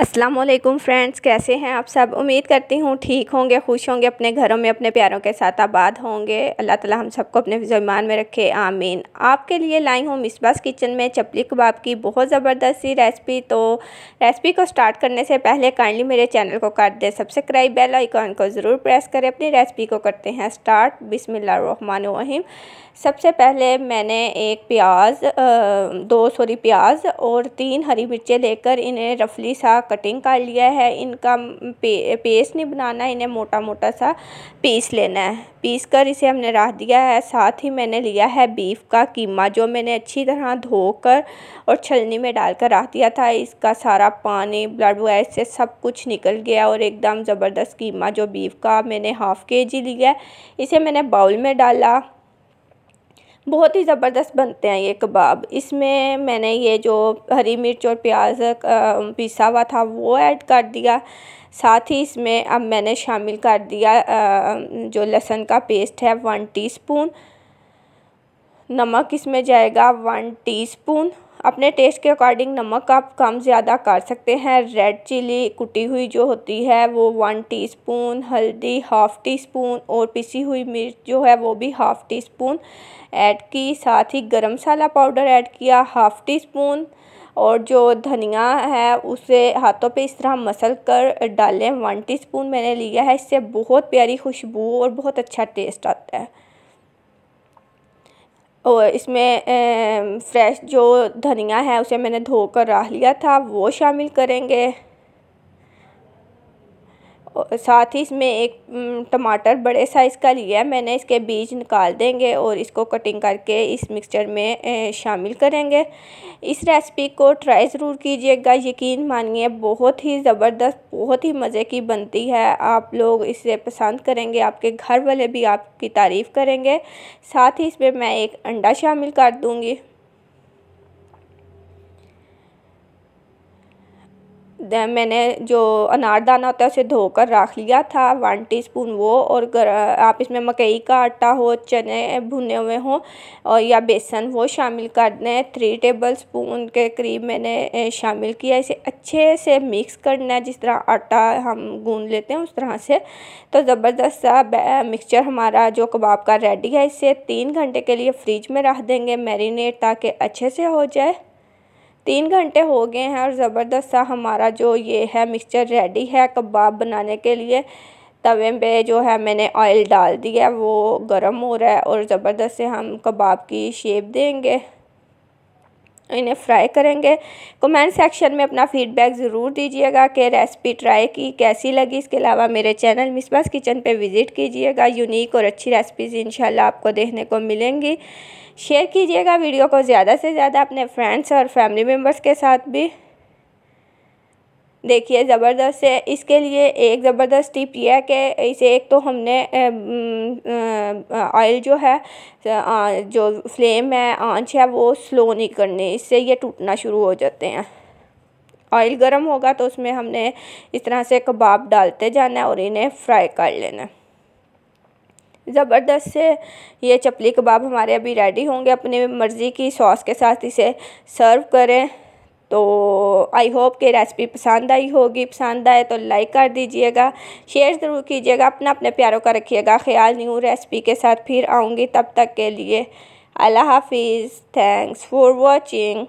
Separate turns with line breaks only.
अस्सलाम वालेकुम फ्रेंड्स कैसे हैं आप सब उम्मीद करती हूँ ठीक होंगे खुश होंगे अपने घरों में अपने प्यारों के साथ आबाद होंगे अल्लाह ताला हम सबको अपने जमान में रखे आमीन आपके लिए लाई हूँ मिसबास किचन में चपली कबाब की बहुत ज़बरदस्त सी रेसिपी तो रेसिपी को स्टार्ट करने से पहले काइंडली मेरे चैनल को काट दें सब्सक्राइब बेल आइकॉन को ज़रूर प्रेस करें अपनी रेसिपी को करते हैं स्टार्ट बिसमीम सबसे पहले मैंने एक प्याज दो सॉरी प्याज और तीन हरी मिर्चें लेकर इन्हें रफली सा कटिंग कर लिया है इनका पे, पेस्ट नहीं बनाना इन्हें मोटा मोटा सा पीस लेना है पीस कर इसे हमने रख दिया है साथ ही मैंने लिया है बीफ का कीमा जो मैंने अच्छी तरह धोकर और छलनी में डालकर रख दिया था इसका सारा पानी ब्लड वगैरह से सब कुछ निकल गया और एकदम ज़बरदस्त कीमा जो बीफ का मैंने हाफ़ के जी लिया इसे मैंने बाउल में डाला बहुत ही ज़बरदस्त बनते हैं ये कबाब इसमें मैंने ये जो हरी मिर्च और प्याज पिसा हुआ था वो ऐड कर दिया साथ ही इसमें अब मैंने शामिल कर दिया जो लहसुन का पेस्ट है वन टीस्पून नमक इसमें जाएगा वन टीस्पून अपने टेस्ट के अकॉर्डिंग नमक आप कम ज़्यादा कर सकते हैं रेड चिली कुटी हुई जो होती है वो वन टीस्पून हल्दी हाफ़ टी स्पून और पिसी हुई मिर्च जो है वो भी हाफ़ टी स्पून ऐड की साथ ही गरम मसाला पाउडर ऐड किया हाफ़ टी स्पून और जो धनिया है उसे हाथों पे इस तरह मसल कर डालें वन स्पून मैंने लिया है इससे बहुत प्यारी खुशबू और बहुत अच्छा टेस्ट आता है और इसमें फ्रेश जो धनिया है उसे मैंने धोकर रख लिया था वो शामिल करेंगे साथ ही इसमें एक टमाटर बड़े साइज़ का लिया मैंने इसके बीज निकाल देंगे और इसको कटिंग करके इस मिक्सचर में शामिल करेंगे इस रेसिपी को ट्राई ज़रूर कीजिएगा यकीन मानिए बहुत ही ज़बरदस्त बहुत ही मज़े की बनती है आप लोग इसे पसंद करेंगे आपके घर वाले भी आपकी तारीफ़ करेंगे साथ ही इसमें मैं एक अंडा शामिल कर दूँगी मैंने जो अनारदाना होता है उसे धोकर रख लिया था वन टीस्पून वो और आप इसमें मकई का आटा हो चने भुने हुए हों और या बेसन वो शामिल कर दें थ्री टेबल स्पून के करीब मैंने शामिल किया इसे अच्छे से मिक्स करना है जिस तरह आटा हम गूंद लेते हैं उस तरह से तो ज़बरदस्त सा मिक्सचर हमारा जो कबाब का रेडी है इसे तीन घंटे के लिए फ्रिज में रख देंगे मैरिनेट ताकि अच्छे से हो जाए तीन घंटे हो गए हैं और ज़बरदस्त सा हमारा जो ये है मिक्सचर रेडी है कबाब बनाने के लिए तवे पे जो है मैंने ऑयल डाल दिया वो गर्म हो रहा है और ज़बरदस्त से हम कबाब की शेप देंगे इन्हें फ्राई करेंगे कमेंट सेक्शन में अपना फीडबैक ज़रूर दीजिएगा कि रेसिपी ट्राई की कैसी लगी इसके अलावा मेरे चैनल मिसबास किचन पे विज़िट कीजिएगा यूनिक और अच्छी रेसिपीज़ इंशाल्लाह आपको देखने को मिलेंगी शेयर कीजिएगा वीडियो को ज़्यादा से ज़्यादा अपने फ्रेंड्स और फैमिली मेम्बर्स के साथ भी देखिए ज़बरदस्त है इसके लिए एक ज़बरदस्त टिप यह है कि इसे एक तो हमने ऑयल जो है जो फ्लेम है आंच है वो स्लो नहीं करनी इससे ये टूटना शुरू हो जाते हैं ऑयल गर्म होगा तो उसमें हमने इस तरह से कबाब डालते जाना है और इन्हें फ्राई कर लेना ज़बरदस्त से ये चपली कबाब हमारे अभी रेडी होंगे अपनी मर्ज़ी की सॉस के साथ इसे सर्व करें तो आई होप कि रेसिपी पसंद आई होगी पसंद आए तो लाइक कर दीजिएगा शेयर ज़रूर कीजिएगा अपना अपने प्यारों का रखिएगा ख्याल न्यू रेसिपी के साथ फिर आऊँगी तब तक के लिए अल्लाह हाफिज़ थैंक्स फॉर वॉचिंग